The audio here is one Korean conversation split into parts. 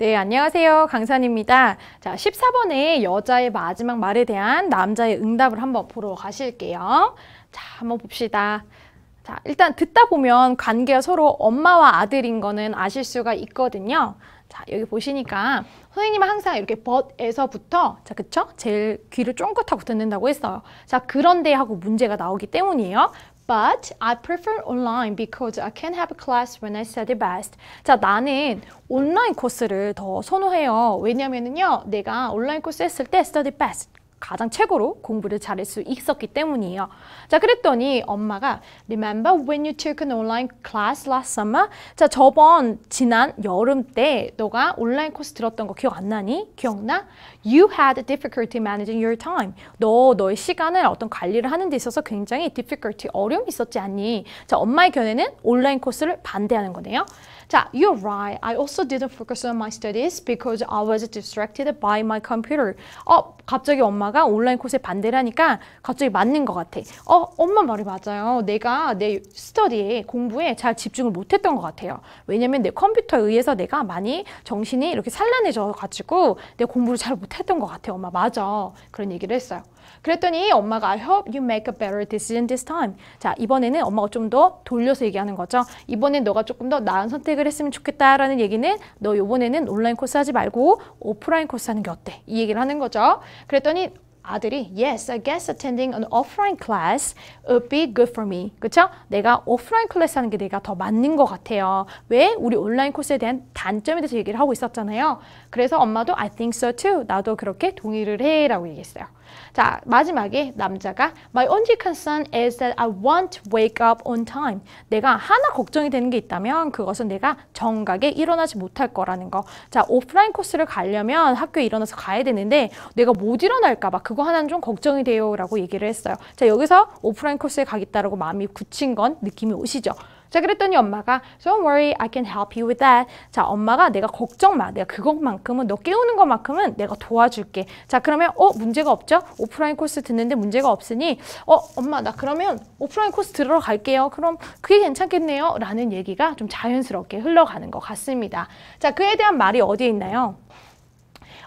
네, 안녕하세요. 강산입니다. 자, 14번의 여자의 마지막 말에 대한 남자의 응답을 한번 보러 가실게요. 자, 한번 봅시다. 자, 일단 듣다 보면 관계가 서로 엄마와 아들인 거는 아실 수가 있거든요. 자, 여기 보시니까 선생님은 항상 이렇게 벗에서부터 자, 그쵸? 제일 귀를 쫑긋하고 듣는다고 했어요. 자, 그런데 하고 문제가 나오기 때문이에요. But I prefer online because I can have class when I study best. 자, 나는 온라인 코스를 더 선호해요. 왜냐면은요, 내가 온라인 코스 했을 때 study best. 가장 최고로 공부를 잘할 수 있었기 때문이에요. 자, 그랬더니 엄마가 Remember when you took an online class last summer? 자, 저번 지난 여름 때 너가 온라인 코스 들었던 거 기억 안 나니? 기억나? You had difficulty managing your time. 너 너의 시간을 어떤 관리를 하는 데 있어서 굉장히 difficulty, 어려움이 있었지 않니? 자, 엄마의 견해는 온라인 코스를 반대하는 거네요. 자, you're right. I also didn't focus on my studies because I was distracted by my computer. 어, 갑자기 엄마 엄마가 온라인 코스에 반대를 하니까 갑자기 맞는 것 같아. 어, 엄마 말이 맞아요. 내가 내 스터디에 공부에 잘 집중을 못했던 것 같아요. 왜냐면 내 컴퓨터에 의해서 내가 많이 정신이 이렇게 산란해져 가지고 내 공부를 잘 못했던 것 같아요. 엄마 맞아. 그런 얘기를 했어요. 그랬더니 엄마가 I hope you make a better decision this time. 자, 이번에는 엄마가 좀 더 돌려서 얘기하는 거죠. 이번엔 너가 조금 더 나은 선택을 했으면 좋겠다라는 얘기는 너 요번에는 온라인 코스 하지 말고 오프라인 코스 하는 게 어때? 이 얘기를 하는 거죠. 그랬더니 아들이 Yes, I guess attending an offline class would be good for me. 그쵸? 내가 오프라인 클래스 하는 게 내가 더 맞는 것 같아요. 왜? 우리 온라인 코스에 대한 단점에 대해서 얘기를 하고 있었잖아요. 그래서 엄마도 I think so too. 나도 그렇게 동의를 해 라고 얘기했어요. 자, 마지막에 남자가 My only concern is that I won't wake up on time. 내가 하나 걱정이 되는 게 있다면 그것은 내가 정각에 일어나지 못할 거라는 거. 자, 오프라인 코스를 가려면 학교에 일어나서 가야 되는데 내가 못 일어날까 봐 그거 하나는 좀 걱정이 돼요라고 얘기를 했어요. 자, 여기서 오프라인 코스에 가겠다라고 마음이 굳힌 건 느낌이 오시죠? 자 그랬더니 엄마가 Don't worry, I can help you with that. 자 엄마가 내가 걱정 마. 내가 그것만큼은 너 깨우는 것만큼은 내가 도와줄게. 자 그러면 어 문제가 없죠? 오프라인 코스 듣는데 문제가 없으니 어 엄마 나 그러면 오프라인 코스 들으러 갈게요. 그럼 그게 괜찮겠네요. 라는 얘기가 좀 자연스럽게 흘러가는 것 같습니다. 자 그에 대한 말이 어디에 있나요?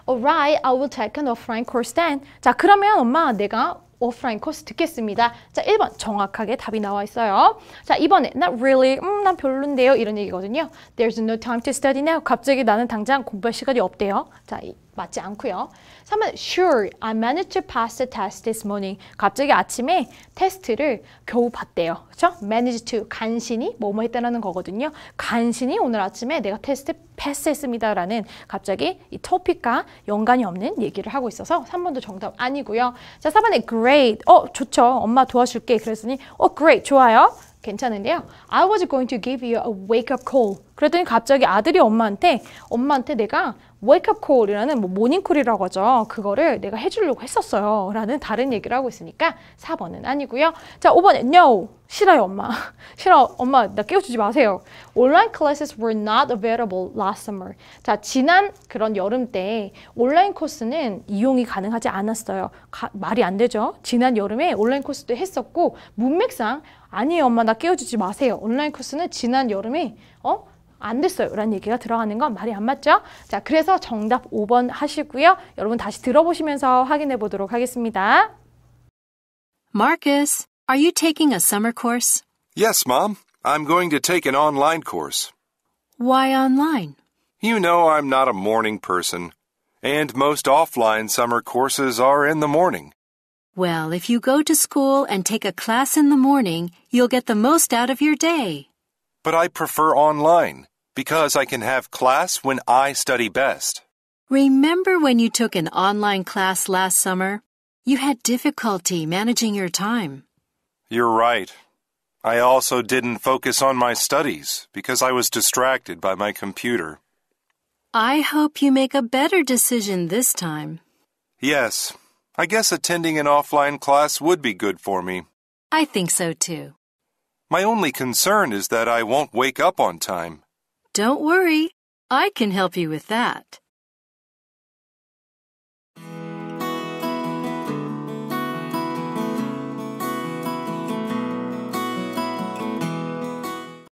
Alright, I will take an offline course then. 자 그러면 엄마 내가 오프라인 코스 듣겠습니다. 자, 1번 정확하게 답이 나와 있어요. 자, 이번에 not really, 음, 난 별론데요. 이런 얘기거든요. There's no time to study now. 갑자기 나는 당장 공부할 시간이 없대요. 자, 맞지 않고요. 3번 Sure, I managed to pass the test this morning. 갑자기 아침에 테스트를 겨우 봤대요. 그렇죠? Managed to, 간신히 뭐 뭐 했다는 거거든요. 간신히 오늘 아침에 내가 테스트 패스했습니다. 라는 갑자기 이 토픽과 연관이 없는 얘기를 하고 있어서 3번도 정답 아니고요. 자, 4번에 Great, 어 좋죠. 엄마 도와줄게. 그랬으니어 Great, 좋아요. 괜찮은데요. I was going to give you a wake-up call. 그랬더니 갑자기 아들이 엄마한테 엄마한테 내가 웨이크업 콜이라는 뭐 모닝콜이라고 하죠. 그거를 내가 해주려고 했었어요. 라는 다른 얘기를 하고 있으니까 4번은 아니고요. 자, 5번에 no. 싫어요, 엄마. 싫어. 엄마, 나 깨워주지 마세요. Online classes were not available last summer. 자, 지난 그런 여름 때 온라인 코스는 이용이 가능하지 않았어요. 가, 말이 안 되죠. 지난 여름에 온라인 코스도 했었고 문맥상 아니에요, 엄마, 나 깨워주지 마세요. 온라인 코스는 지난 여름에 어? 안 얘기가 들어가는 건 말이 안 맞죠? 자, 그래서 정답 5번 하시고요. 여러분 다시 들어보시면서 확인해 보도록 하겠습니다. Marcus, are you taking a summer course? Yes, mom. I'm going to take an online course. Why online? You know I'm not a morning person, and most offline summer courses are in the morning. Well, if you go to school and take a class in the morning, you'll get the most out of your day. But I prefer online because I can have class when I study best. Remember when you took an online class last summer? You had difficulty managing your time. You're right. I also didn't focus on my studies because I was distracted by my computer. I hope you make a better decision this time. Yes, I guess attending an offline class would be good for me. I think so too. My only concern is that I won't wake up on time. Don't worry, I can help you with that.